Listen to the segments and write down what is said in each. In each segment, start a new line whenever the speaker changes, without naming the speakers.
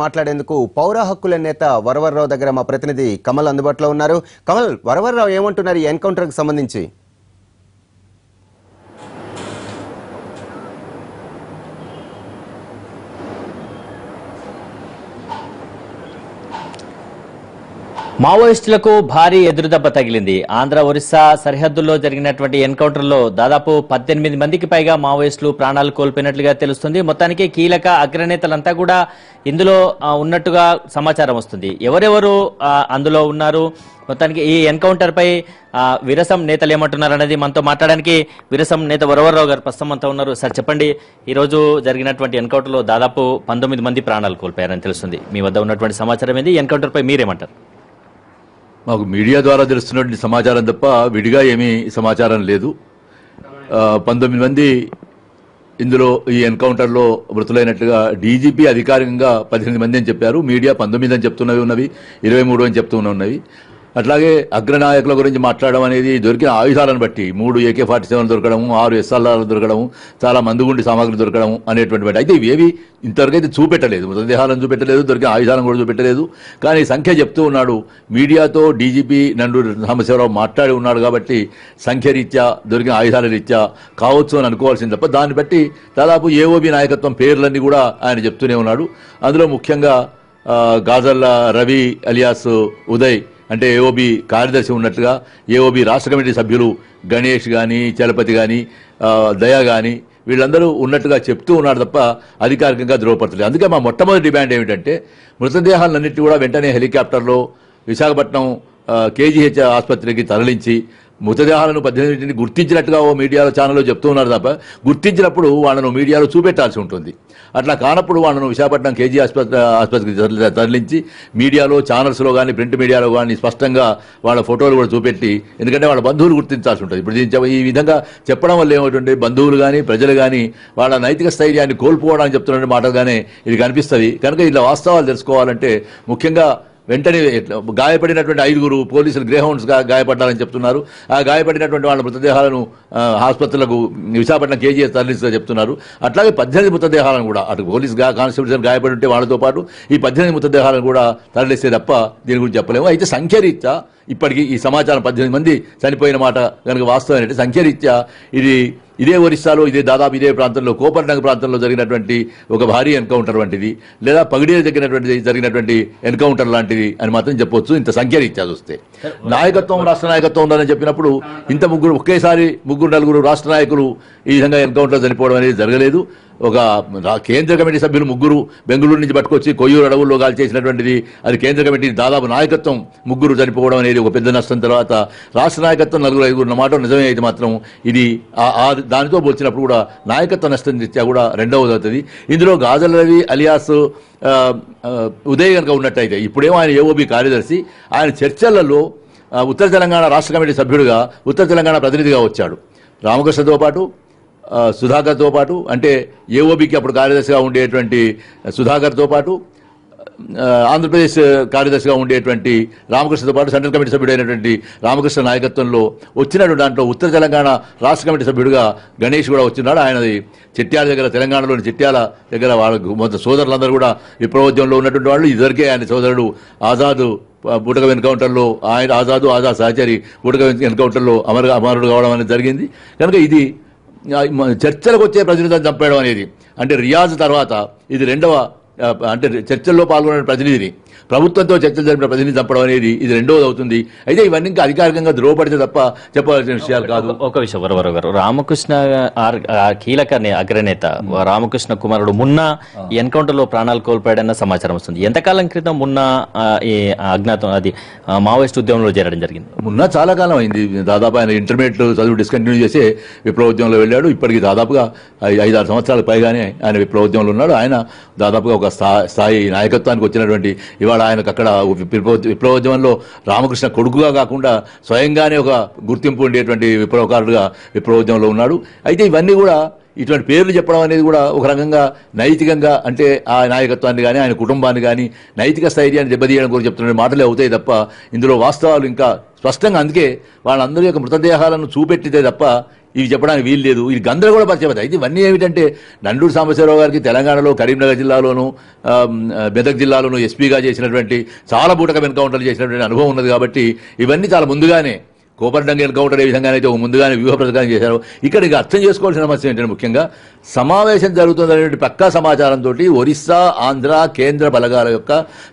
మాట్లాడేందుకు పౌర హక్కుల నేత వరవర్రావు దగ్గర మా ప్రతినిధి కమల్ అందుబాటులో ఉన్నారు కమల్ వరవర్రావు ఏమంటున్నారు ఈ ఎన్కౌంటర్కి సంబంధించి
మావోయిస్టులకు భారీ ఎదురుదెబ్బ తగిలింది ఆంధ్ర ఒరిస్సా సరిహద్దుల్లో జరిగినటువంటి ఎన్కౌంటర్లో దాదాపు పద్దెనిమిది మందికి పైగా మావోయిస్టులు ప్రాణాలు కోల్పోయినట్లుగా తెలుస్తుంది మొత్తానికి కీలక అగ్రనేతలంతా కూడా ఇందులో ఉన్నట్టుగా సమాచారం వస్తుంది ఎవరెవరు అందులో ఉన్నారు మొత్తానికి ఈ ఎన్కౌంటర్ పై విరసం నేతలు ఏమంటున్నారు అనేది మనతో మాట్లాడడానికి విరసం నేత వరవరరావు గారు ప్రస్తుతం అంతా ఉన్నారు సార్ చెప్పండి ఈరోజు జరిగినటువంటి ఎన్కౌంటర్లో దాదాపు పంతొమ్మిది మంది ప్రాణాలు కోల్పోయారని
తెలుస్తుంది మీ వద్ద ఉన్నటువంటి సమాచారం ఏది ఎన్కౌంటర్ పై మీరేమంటారు మాకు మీడియా ద్వారా తెలుస్తున్నటువంటి సమాచారం తప్ప విడిగా ఏమీ సమాచారం లేదు పంతొమ్మిది మంది ఇందులో ఈ ఎన్కౌంటర్లో మృతులైనట్టుగా డీజీపీ అధికారికంగా పద్దెనిమిది మంది అని చెప్పారు మీడియా పంతొమ్మిది అని చెప్తున్నవి ఉన్నవి ఇరవై మూడు అని చెప్తున్నవి అట్లాగే అగ్రనాయకుల గురించి మాట్లాడడం అనేది దొరికిన ఆయుధాలను బట్టి మూడు ఏకే ఫార్టీ సెవెన్ దొరకడం ఆరు ఎస్ఆర్ఆర్ దొరకడం చాలా మందుగుండి సామాగ్రి దొరకడం అనేటువంటి అయితే ఇవేవి ఇంతవరకు అయితే చూపెట్టలేదు మృతదేహాలను చూపెట్టలేదు దొరికిన ఆయుధాలను కూడా చూపెట్టలేదు కానీ సంఖ్య చెప్తూ ఉన్నాడు మీడియాతో డీజీపీ నండూరి సాంబశివరావు మాట్లాడి ఉన్నాడు కాబట్టి సంఖ్య రీత్యా దొరికిన ఆయుధాల రీత్యా కావచ్చు అని అనుకోవాల్సింది తప్ప దాన్ని బట్టి దాదాపు ఏఓబీ నాయకత్వం పేర్లన్నీ కూడా ఆయన చెప్తూనే ఉన్నాడు అందులో ముఖ్యంగా గాజల్లా రవి అలియాస్ ఉదయ్ అంటే ఏఓబి కార్యదర్శి ఉన్నట్టుగా ఏఓబి రాష్ట్ర కమిటీ సభ్యులు గణేష్ కానీ చలపతి కానీ దయా కానీ వీళ్ళందరూ ఉన్నట్టుగా చెప్తూ ఉన్నారు తప్ప అధికారికంగా ధృవపరచలేదు అందుకే మా మొట్టమొదటి డిమాండ్ ఏమిటంటే మృతదేహాలన్నింటినీ కూడా వెంటనే హెలికాప్టర్లో విశాఖపట్నం కేజీహెచ్ ఆసుపత్రికి తరలించి మృతదేహాలను పద్దెనిమిదిని గుర్తించినట్టుగా ఓ మీడియాలో ఛానల్లో చెప్తున్నారు తప్ప గుర్తించినప్పుడు వాళ్ళను మీడియాలో చూపెట్టాల్సి ఉంటుంది అట్లా కానప్పుడు వాళ్ళను విశాఖపట్నం కేజీ ఆసుపత్రి ఆసుపత్రికి తరలించి మీడియాలో ఛానల్స్లో కానీ ప్రింట్ మీడియాలో కానీ స్పష్టంగా వాళ్ళ ఫోటోలు కూడా చూపెట్టి ఎందుకంటే వాళ్ళ బంధువులు గుర్తించాల్సి ఉంటుంది ఇప్పుడు ఈ విధంగా చెప్పడం వల్ల ఏమిటంటే బంధువులు కానీ ప్రజలు కానీ వాళ్ళ నైతిక స్థైర్యాన్ని కోల్పోవడానికి చెప్తున్న మాటలుగానే ఇది కనిపిస్తుంది కనుక ఇలా వాస్తవాలు తెలుసుకోవాలంటే ముఖ్యంగా వెంటనే గాయపడినటువంటి ఐదుగురు పోలీసులు గ్రేహౌండ్స్గా గాయపడ్డారని చెప్తున్నారు ఆ గాయపడినటువంటి వాళ్ళ మృతదేహాలను ఆసుపత్రులకు విశాఖపట్నం కేజీఎస్ తరలిస్తా చెప్తున్నారు అట్లాగే పద్దెనిమిది మృతదేహాలను కూడా అటు పోలీస్ కానిస్టేబుల్స్ గాయపడి ఉంటే వాళ్ళతో పాటు ఈ పద్దెనిమిది మృతదేహాలను కూడా తరలిస్తే తప్ప దీని గురించి చెప్పలేము అయితే సంఖ్యరీత్యా ఇప్పటికీ ఈ సమాచారం పద్దెనిమిది మంది చనిపోయిన మాట కనుక వాస్తవం ఏంటంటే సంఖ్యరీత్యా ఇది ఇదే ఒరిస్సాలో ఇదే దాదాపు ఇదే ప్రాంతంలో కోపర్నగ ప్రాంతంలో జరిగినటువంటి ఒక భారీ ఎన్కౌంటర్ వంటిది లేదా పగిడేరు జరిగినటువంటి జరిగినటువంటి ఎన్కౌంటర్ లాంటిది అని మాత్రం చెప్పొచ్చు ఇంత సంఖ్య రీత్యా చూస్తే నాయకత్వం రాష్ట్ర నాయకత్వం ఉందని చెప్పినప్పుడు ఇంత ముగ్గురు ఒకేసారి ముగ్గురు నలుగురు రాష్ట్ర నాయకులు ఈ విధంగా ఎన్కౌంటర్ చనిపోవడం అనేది జరగలేదు ఒక కేంద్ర కమిటీ సభ్యులు ముగ్గురు బెంగళూరు నుంచి పట్టుకొచ్చి కొయ్యూరు అడవుల్లో గాలి చేసినటువంటిది అది కేంద్ర కమిటీ దాదాపు నాయకత్వం ముగ్గురు చనిపోవడం అనేది ఒక పెద్ద నష్టం తర్వాత రాష్ట్ర నాయకత్వం నలుగురు ఐదుగురు మాట నిజమే అయితే మాత్రం ఇది దానితో పోల్చినప్పుడు కూడా నాయకత్వ నష్టం రీత్యా కూడా రెండవది అవుతుంది ఇందులో గాజల్ రవి అలియాస్ ఉదయ్ కనుక ఉన్నట్టయితే ఇప్పుడేమో ఆయన ఏఓబి కార్యదర్శి ఆయన చర్చలలో ఉత్తర తెలంగాణ రాష్ట్ర కమిటీ సభ్యుడిగా ఉత్తర తెలంగాణ ప్రతినిధిగా వచ్చాడు రామకృష్ణతో పాటు సుధాకర్తో పాటు అంటే ఏఓబికి అప్పుడు కార్యదర్శిగా ఉండేటువంటి సుధాకర్తో పాటు ఆంధ్రప్రదేశ్ కార్యదర్శిగా ఉండేటువంటి రామకృష్ణతో పాటు సెంట్రల్ కమిటీ సభ్యుడైనటువంటి రామకృష్ణ నాయకత్వంలో వచ్చినాడు దాంట్లో ఉత్తర తెలంగాణ రాష్ట్ర కమిటీ సభ్యుడిగా గణేష్ కూడా వచ్చినాడు ఆయనది చిట్యాల దగ్గర తెలంగాణలోని చిట్యాల దగ్గర వాళ్ళ మొత్తం సోదరులందరూ కూడా విప్లవోద్యంలో ఉన్నటువంటి వాళ్ళు ఇద్దరికే ఆయన సోదరుడు ఆజాదు బుటక ఎన్కౌంటర్లో ఆయన ఆజాదు ఆజాద్ సహచారి బుటక ఎన్కౌంటర్లో అమరు అమరుడు కావడం అనేది జరిగింది కనుక ఇది చర్చలకు వచ్చే ప్రతినిధిని చంపేయడం అనేది అంటే రియాజ్ తర్వాత ఇది రెండవ అంటే చర్చల్లో పాల్గొనే ప్రతినిధిని ప్రభుత్వంతో చర్చ జరిపిన ప్రతినిధి చంపడం అనేది ఇది రెండోది అవుతుంది అయితే ఇవన్నీ ఇంకా అధికారికంగా ద్రోహపడితే తప్ప చెప్పాల్సిన
విషయాలు కాదు ఒక విషయం వరవరావు గారు రామకృష్ణ కీలక అగ్రనేత రామకృష్ణ కుమారుడు మున్నా ఎన్కౌంటర్లో ప్రాణాలు కోల్పోయాడన్న సమాచారం వస్తుంది
ఎంతకాలం క్రితం మున్నా ఈ అజ్ఞాతం అది మావోయిస్ట్ ఉద్యమంలో చేరడం జరిగింది మున్నా చాలా కాలం అయింది దాదాపు ఆయన ఇంటర్మీడియట్ చదువు డిస్కంటిన్యూ చేసి ఉద్యమంలో వెళ్ళాడు ఇప్పటికి దాదాపుగా ఐదు ఆరు సంవత్సరాలు పైగానే ఆయన విప్లవ ఉద్యమంలో ఉన్నాడు ఆయన దాదాపుగా ఒక స్థాయి నాయకత్వానికి వచ్చినటువంటి ఇవాళ ఆయనకు అక్కడ విప్లవోద్యమంలో రామకృష్ణ కొడుకుగా కాకుండా స్వయంగానే ఒక గుర్తింపు ఉండేటువంటి విప్లవకారుడుగా విప్లవోద్యమంలో ఉన్నాడు అయితే ఇవన్నీ కూడా ఇటువంటి పేర్లు చెప్పడం అనేది కూడా ఒక రకంగా నైతికంగా అంటే ఆ నాయకత్వాన్ని కానీ ఆయన కుటుంబాన్ని కానీ నైతిక స్థైర్యాన్ని దెబ్బతీయడం గురించి చెప్తున్న మాటలే అవుతాయి తప్ప ఇందులో వాస్తవాలు ఇంకా స్పష్టంగా అందుకే వాళ్ళందరి యొక్క మృతదేహాలను చూపెట్టితే తప్ప ఇవి చెప్పడానికి వీలు లేదు ఇది గందరగోళ పరిచయం అయితే ఇవన్నీ ఏమిటంటే నండూరు సాంబశివరావు గారికి తెలంగాణలో కరీంనగర్ జిల్లాలోను మెదక్ జిల్లాలోను ఎస్పీగా చేసినటువంటి చాలా బూటక ఎన్కౌంటర్లు చేసినటువంటి అనుభవం ఉన్నది కాబట్టి ఇవన్నీ చాలా ముందుగానే కోపడ్డంగా ఎన్కౌంటర్ ఏ విధంగానైతే ముందుగానే వ్యూహ ప్రకారం చేశారు ఇక్కడ ఇక అర్థం చేసుకోవాల్సిన సమస్య ఏంటంటే ముఖ్యంగా సమావేశం జరుగుతుందనేటువంటి పక్కా సమాచారంతో ఒరిస్సా ఆంధ్ర కేంద్ర బలగాల యొక్క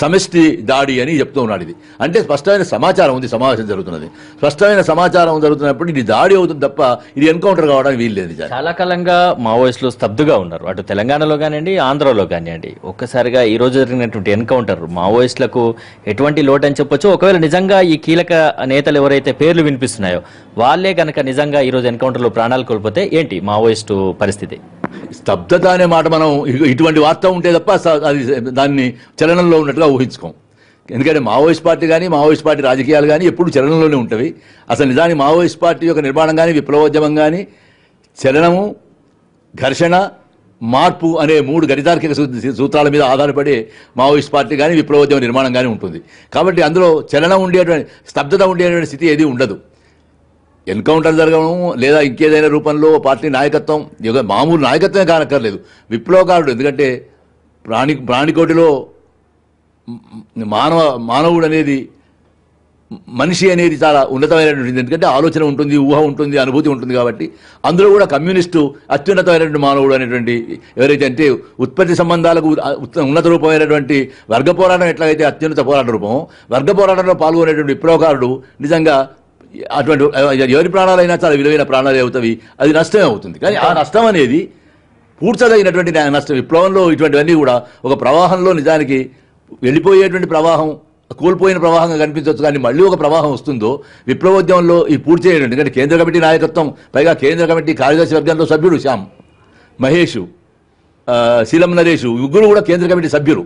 సమిష్టి దాడి అని చెప్తూ ఉన్నాడు ఇది అంటే స్పష్టమైన సమాచారం ఉంది సమావేశం జరుగుతున్నది స్పష్టమైన సమాచారం జరుగుతున్నప్పుడు ఇది దాడి అవుతుంది తప్ప ఇది ఎన్కౌంటర్ కావడానికి వీల్లేదు
చాలా కాలంగా మావోయిస్టులు స్తబ్దుగా ఉన్నారు అటు తెలంగాణలో కానివ్వండి ఆంధ్రలో కానివ్వండి ఒక్కసారిగా ఈ రోజు జరిగినటువంటి ఎన్కౌంటర్ మావోయిస్టులకు ఎటువంటి లోటు అని చెప్పొచ్చు ఒకవేళ నిజంగా ఈ కీలక నేతలు ఎవరైతే పేర్లు వినిపిస్తున్నాయో వాళ్ళే కనుక నిజంగా ఈరోజు ఎన్కౌంటర్లో ప్రాణాలు కోల్పోతే ఏంటి మావోయిస్టు
పరిస్థితి స్తబ్దత అనే మాట మనం ఇటువంటి వార్త ఉంటే తప్ప అది దాన్ని చలనంలో ఉన్నట్టుగా ఊహించుకోం ఎందుకంటే మావోయిస్ట్ పార్టీ కానీ మావోయిస్ట్ పార్టీ రాజకీయాలు కానీ ఎప్పుడు చలనంలోనే ఉంటవి అసలు నిజానికి మావోయిస్ట్ పార్టీ యొక్క నిర్మాణం కానీ విప్లవోద్యమం కానీ చలనము ఘర్షణ మార్పు అనే మూడు గణితార్కిక సూత్రాల మీద ఆధారపడి మావోయిస్ట్ పార్టీ కానీ విప్లవోద్యమ నిర్మాణం కానీ ఉంటుంది కాబట్టి అందులో చలనం ఉండేటువంటి స్తబ్దత ఉండేటువంటి స్థితి ఏది ఉండదు ఎన్కౌంటర్ జరగడం లేదా ఇంకేదైనా రూపంలో పార్టీ నాయకత్వం మామూలు నాయకత్వమే కానక్కర్లేదు విప్లవకారుడు ఎందుకంటే ప్రాణి ప్రాణికోటిలో మానవ మానవుడు అనేది మనిషి అనేది చాలా ఉన్నతమైనటువంటి ఎందుకంటే ఆలోచన ఉంటుంది ఊహ ఉంటుంది అనుభూతి ఉంటుంది కాబట్టి అందులో కూడా కమ్యూనిస్టు అత్యున్నతమైనటువంటి మానవుడు అనేటువంటి ఎవరైతే అంటే ఉత్పత్తి సంబంధాలకు ఉన్నత రూపమైనటువంటి వర్గ పోరాటం ఎట్లాగైతే అత్యున్నత పోరాట రూపం వర్గ పోరాటంలో పాల్గొనేటువంటి విప్లవకారుడు నిజంగా అటువంటి ఎవరి ప్రాణాలైనా చాలా విలువైన ప్రాణాలు అవుతాయి అది నష్టమే అవుతుంది కానీ ఆ నష్టం అనేది పూడ్చదగినటువంటి నష్టం విప్లవంలో ఇటువంటివన్నీ కూడా ఒక ప్రవాహంలో నిజానికి వెళ్ళిపోయేటువంటి ప్రవాహం కోల్పోయిన ప్రవాహంగా కనిపించవచ్చు కానీ మళ్ళీ ఒక ప్రవాహం వస్తుందో విప్లవోద్యమంలో ఈ పూర్తి చేయడం ఎందుకంటే కేంద్ర కమిటీ నాయకత్వం పైగా కేంద్ర కమిటీ కార్యదర్శి వర్గంలో సభ్యుడు శ్యామ్ మహేష్ శీలం నరేష్ ముగ్గురు కూడా కేంద్ర కమిటీ సభ్యులు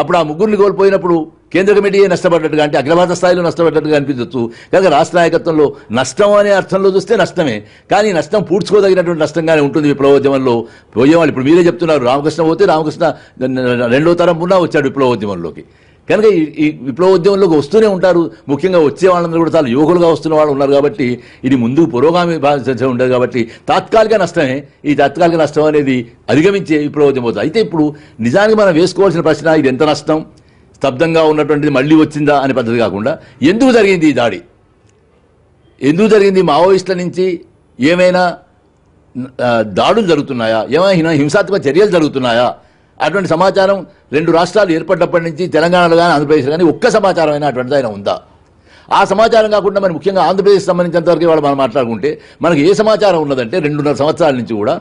అప్పుడు ఆ ముగ్గురిని కోల్పోయినప్పుడు కేంద్ర కమిటీ నష్టపడ్డట్టుగా అంటే అగ్రవాద స్థాయిలో నష్టపడ్డట్టుగా అనిపించవచ్చు కనుక రాష్ట్ర నాయకత్వంలో నష్టం అనే అర్థంలో చూస్తే నష్టమే కానీ నష్టం పూడ్చుకోదగినటువంటి నష్టంగానే ఉంటుంది విప్లవోద్యమంలో పోయేవాళ్ళు ఇప్పుడు మీరే చెప్తున్నారు రామకృష్ణ పోతే రామకృష్ణ రెండో తరం ఉన్నా వచ్చాడు విప్లవోద్యమంలోకి కనుక ఈ విప్లవోద్యమంలోకి వస్తూనే ఉంటారు ముఖ్యంగా వచ్చే వాళ్ళందరూ కూడా చాలా యువకులుగా వస్తున్న వాళ్ళు ఉన్నారు కాబట్టి ఇది ముందు పురోగామి ఉండదు కాబట్టి తాత్కాలిక నష్టమే ఈ తాత్కాలిక నష్టం అనేది అధిగమించే విప్లవోద్యమం అవుతుంది అయితే ఇప్పుడు నిజానికి మనం వేసుకోవాల్సిన ప్రశ్న ఇది ఎంత నష్టం స్తబ్దంగా ఉన్నటువంటిది మళ్ళీ వచ్చిందా అనే పద్ధతి కాకుండా ఎందుకు జరిగింది ఈ దాడి ఎందుకు జరిగింది మావోయిస్టుల నుంచి ఏమైనా దాడులు జరుగుతున్నాయా ఏమైనా హింసాత్మక చర్యలు జరుగుతున్నాయా అటువంటి సమాచారం రెండు రాష్ట్రాలు ఏర్పడినప్పటి నుంచి తెలంగాణలో కానీ ఆంధ్రప్రదేశ్ కానీ ఒక్క సమాచారమైన అటువంటిది ఆయన ఉందా ఆ సమాచారం కాకుండా మరి ముఖ్యంగా ఆంధ్రప్రదేశ్ సంబంధించినంతవరకు వాళ్ళు మనం మాట్లాడుకుంటే మనకు ఏ సమాచారం ఉన్నదంటే రెండున్నర సంవత్సరాల నుంచి కూడా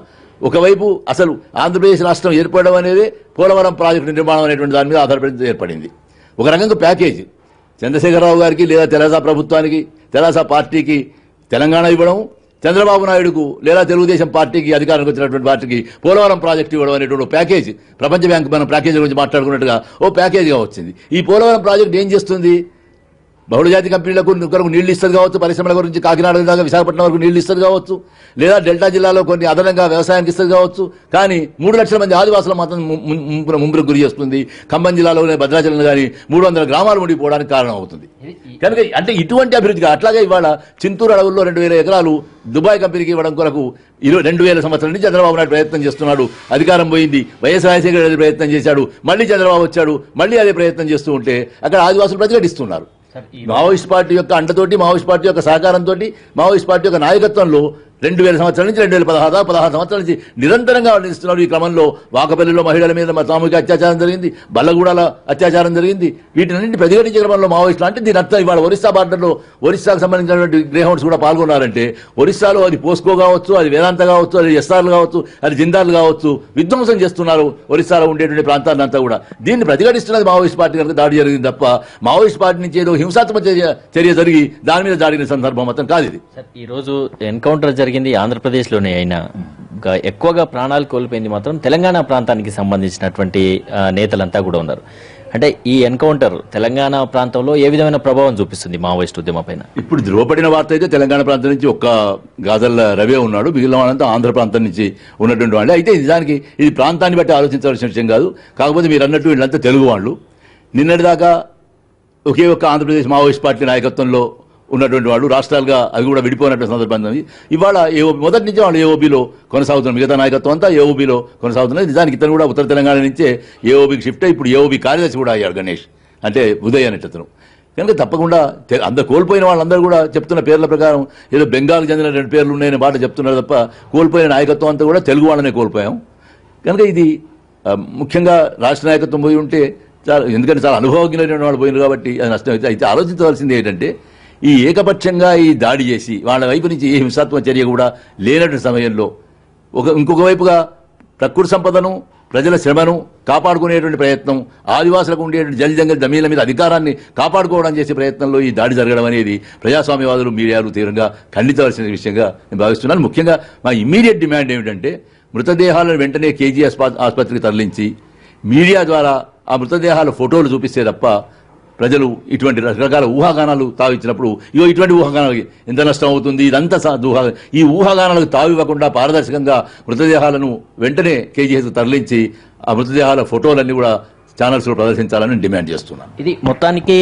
ఒకవైపు అసలు ఆంధ్రప్రదేశ్ రాష్ట్రం ఏర్పడడం అనేది పోలవరం ప్రాజెక్టు నిర్మాణం అనేటువంటి దాని మీద ఆధారపడి ఏర్పడింది ఒక రకంగా ప్యాకేజ్ చంద్రశేఖరరావు గారికి లేదా తెరాస ప్రభుత్వానికి తెరాస పార్టీకి తెలంగాణ ఇవ్వడం చంద్రబాబు నాయుడుకు లేదా తెలుగుదేశం పార్టీకి అధికారానికి వచ్చినటువంటి పార్టీకి పోలవరం ప్రాజెక్టు ఇవ్వడం అనేటువంటి ప్యాకేజ్ ప్రపంచ బ్యాంకు మనం ప్యాకేజీ గురించి మాట్లాడుకున్నట్టుగా ఓ ప్యాకేజ్గా వచ్చింది ఈ పోలవరం ప్రాజెక్టు ఏం చేస్తుంది బహుళజాతి కంపెనీలకు కొరకు నీళ్లు ఇస్తుంది కావచ్చు పరిశ్రమల గురించి కాకినాడ విధంగా విశాఖపట్నం వరకు నీళ్లు ఇస్తుంది కావచ్చు లేదా డెల్టా జిల్లాలో కొన్ని అదనంగా వ్యవసాయానికి ఇస్తుంది కావచ్చు కానీ మూడు లక్షల మంది ఆదివాసులు మాత్రం ముంపులకు గురి చేస్తుంది ఖమ్మం జిల్లాలోనే భద్రాచలం కానీ మూడు వందల గ్రామాలు ముడిపోవడానికి కారణం అవుతుంది కనుక అంటే ఇటువంటి అభివృద్ధిగా అట్లాగే ఇవాళ చింతూరు అడవుల్లో రెండు వేల ఎకరాలు దుబాయ్ కంపెనీకి ఇవ్వడం కొరకు ఇరవై రెండు వేల సంవత్సరం నుంచి చంద్రబాబు నాయుడు ప్రయత్నం చేస్తున్నాడు అధికారం పోయింది వైఎస్ రాజశేఖర రెడ్డి ప్రయత్నం చేశాడు మళ్ళీ చంద్రబాబు వచ్చాడు మళ్ళీ అదే ప్రయత్నం చేస్తూ ఉంటే అక్కడ ఆదివాసులు ప్రతిఘటిస్తున్నారు మావోయిస్ట్ పార్టీ యొక్క అండతోటి మావోయిస్ట్ పార్టీ యొక్క సహకారంతో మావోయిస్ట్ పార్టీ యొక్క నాయకత్వంలో రెండు వేల సంవత్సరాల నుంచి రెండు వేల పదహారు పదహారు సంవత్సరాల నుంచి నిరంతరంగా వర్ణిస్తున్నారు ఈ క్రమంలో వాకపల్లిలో మహిళల మీద సామూహిక అత్యాచారం జరిగింది బల్లగూడల అత్యాచారం జరిగింది వీటినన్నింటి ప్రతిఘటించే క్రమంలో మావోయిస్టులు అంటే దీని అర్థం ఇవాళ ఒరిస్సా బార్డర్లో ఒరిస్సాకు సంబంధించినటువంటి గ్రేహౌండ్స్ కూడా పాల్గొన్నారంటే ఒరిస్సాలో అది పోస్కో కావచ్చు అది వేదాంత కావచ్చు అది ఎస్ఆర్లు కావచ్చు అది జిందాలు కావచ్చు విధ్వంసం చేస్తున్నారు ఒరిస్సాలో ఉండేటువంటి ప్రాంతాన్ని అంతా కూడా దీన్ని ప్రతిఘటిస్తున్నది మావోయిస్ట్ పార్టీ కనుక దాడి జరిగింది తప్ప మావోయిస్ట్ పార్టీ నుంచి ఏదో హింసాత్మక చర్య జరిగి దాని మీద దాడిన సందర్భం మాత్రం కాదు ఇది
ఈ రోజు ఎన్కౌంటర్ జరిగింది ఆంధ్రప్రదేశ్లోనే అయినా ఎక్కువగా ప్రాణాలు కోల్పోయింది మాత్రం తెలంగాణ ప్రాంతానికి సంబంధించినటువంటి నేతలంతా కూడా ఉన్నారు అంటే
ఈ ఎన్కౌంటర్ తెలంగాణ ప్రాంతంలో ఏ విధమైన ప్రభావం చూపిస్తుంది మావోయిస్ట్ ఉద్యమం పైన ఇప్పుడు ధ్రువపడిన వార్త అయితే తెలంగాణ ప్రాంతం నుంచి ఒక్క గాజల్ల రవి ఉన్నాడు మిగిలిన వాళ్ళంతా ఆంధ్ర ప్రాంతం నుంచి ఉన్నటువంటి వాళ్ళు అయితే నిజానికి ఇది ప్రాంతాన్ని బట్టి ఆలోచించవలసిన విషయం కాదు కాకపోతే మీరు అన్నట్టు వీళ్ళంతా తెలుగు వాళ్ళు నిన్నటిదాకా ఒకే ఒక్క ఆంధ్రప్రదేశ్ మావోయిస్ట్ పార్టీ నాయకత్వంలో ఉన్నటువంటి వాళ్ళు రాష్ట్రాలుగా అవి కూడా విడిపోయినటువంటి సందర్భం ఇవాళ ఏఓబి మొదటి నుంచి వాళ్ళు ఏఓబీలో కొనసాగుతున్నారు మిగతా నాయకత్వం అంతా ఏఓబీలో కొనసాగుతున్నది నిజానికి ఇతను కూడా ఉత్తర తెలంగాణ నుంచే ఏఓబీకి షిఫ్ట్ అయ్యి ఇప్పుడు ఏఓబీ కార్యదర్శి కూడా అయ్యాడు గణేష్ అంటే ఉదయ్ అనేట కనుక తప్పకుండా అంత కోల్పోయిన వాళ్ళందరూ కూడా చెప్తున్న పేర్ల ప్రకారం ఏదో బెంగాల్కి చెందిన రెండు పేర్లు ఉన్నాయని మాట చెప్తున్నారు తప్ప కోల్పోయిన నాయకత్వం అంతా కూడా తెలుగు వాళ్ళనే కోల్పోయాం కనుక ఇది ముఖ్యంగా రాష్ట్ర నాయకత్వం పోయి ఉంటే చాలా ఎందుకంటే చాలా అనుభవజ్ఞులైన వాళ్ళు పోయినారు కాబట్టి అది నష్టం అయితే అయితే ఆలోచించవలసింది ఏంటంటే ఈ ఏకపక్షంగా ఈ దాడి చేసి వాళ్ళ వైపు నుంచి ఏ హింసాత్మక చర్య కూడా లేనటువంటి సమయంలో ఒక ఇంకొక వైపుగా ప్రకృతి సంపదను ప్రజల శ్రమను కాపాడుకునేటువంటి ప్రయత్నం ఆదివాసులకు ఉండేటువంటి జల్ జంగల్ జమీల మీద అధికారాన్ని కాపాడుకోవడం చేసే ప్రయత్నంలో ఈ దాడి జరగడం అనేది ప్రజాస్వామ్యవాదులు మీడియాలు తీవ్రంగా ఖండించవలసిన విషయంగా నేను భావిస్తున్నాను ముఖ్యంగా మా ఇమ్మీడియట్ డిమాండ్ ఏమిటంటే మృతదేహాలను వెంటనే కేజీ ఆసుపత్రికి తరలించి మీడియా ద్వారా ఆ మృతదేహాల ఫోటోలు చూపిస్తే తప్ప ప్రజలు ఇటువంటి రకరకాల ఊహాగానాలు ఇచ్చినప్పుడు ఇవో ఇటువంటి ఊహాగానాలు ఎంత నష్టం అవుతుంది ఇదంతా ఊహా ఈ ఊహాగానాలకు తావివ్వకుండా పారదర్శకంగా మృతదేహాలను వెంటనే కేజీహెచ్ తరలించి ఆ మృతదేహాల ఫోటోలన్నీ కూడా లో ప్రదర్శించాలని డిమాండ్ చేస్తున్నాను ఇది మొత్తానికి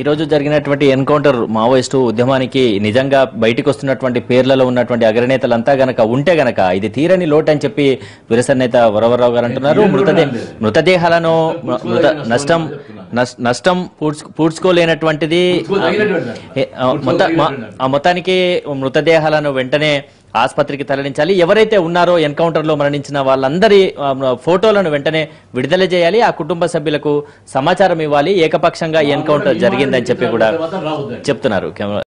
ఈరోజు జరిగినటువంటి ఎన్కౌంటర్ మావోయిస్టు ఉద్యమానికి
నిజంగా బయటకు వస్తున్నటువంటి పేర్లలో ఉన్నటువంటి అగ్రనేతలంతా గనక ఉంటే గనక ఇది తీరని లోటు అని చెప్పి విరసన్ నేత వరవరరావు గారు అంటున్నారు మృతదే మృతదేహాలను నష్టం నష్టం పూడ్చుకోలేనటువంటిది మొత్తానికి మృతదేహాలను వెంటనే ఆసుపత్రికి తరలించాలి ఎవరైతే ఉన్నారో ఎన్కౌంటర్లో మరణించిన వాళ్ళందరి ఫోటోలను వెంటనే విడుదల చేయాలి ఆ కుటుంబ సభ్యులకు సమాచారం ఇవ్వాలి ఏకపక్షంగా ఎన్కౌంటర్ జరిగిందని చెప్పి కూడా చెప్తున్నారు